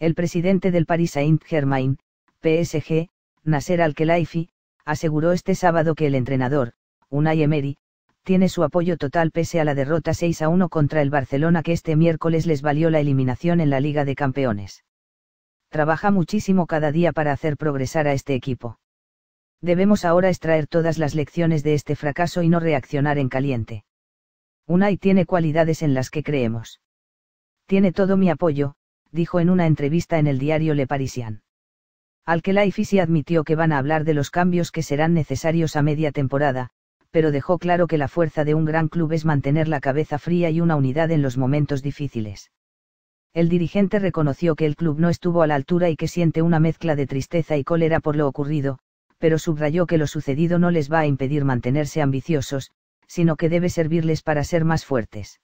El presidente del Paris Saint-Germain, PSG, Nasser Al-Khelaifi, aseguró este sábado que el entrenador, Unai Emery, tiene su apoyo total pese a la derrota 6 a 1 contra el Barcelona que este miércoles les valió la eliminación en la Liga de Campeones. Trabaja muchísimo cada día para hacer progresar a este equipo. Debemos ahora extraer todas las lecciones de este fracaso y no reaccionar en caliente. Unai tiene cualidades en las que creemos. Tiene todo mi apoyo, dijo en una entrevista en el diario Le Parisien. Al que sí admitió que van a hablar de los cambios que serán necesarios a media temporada, pero dejó claro que la fuerza de un gran club es mantener la cabeza fría y una unidad en los momentos difíciles. El dirigente reconoció que el club no estuvo a la altura y que siente una mezcla de tristeza y cólera por lo ocurrido, pero subrayó que lo sucedido no les va a impedir mantenerse ambiciosos, sino que debe servirles para ser más fuertes.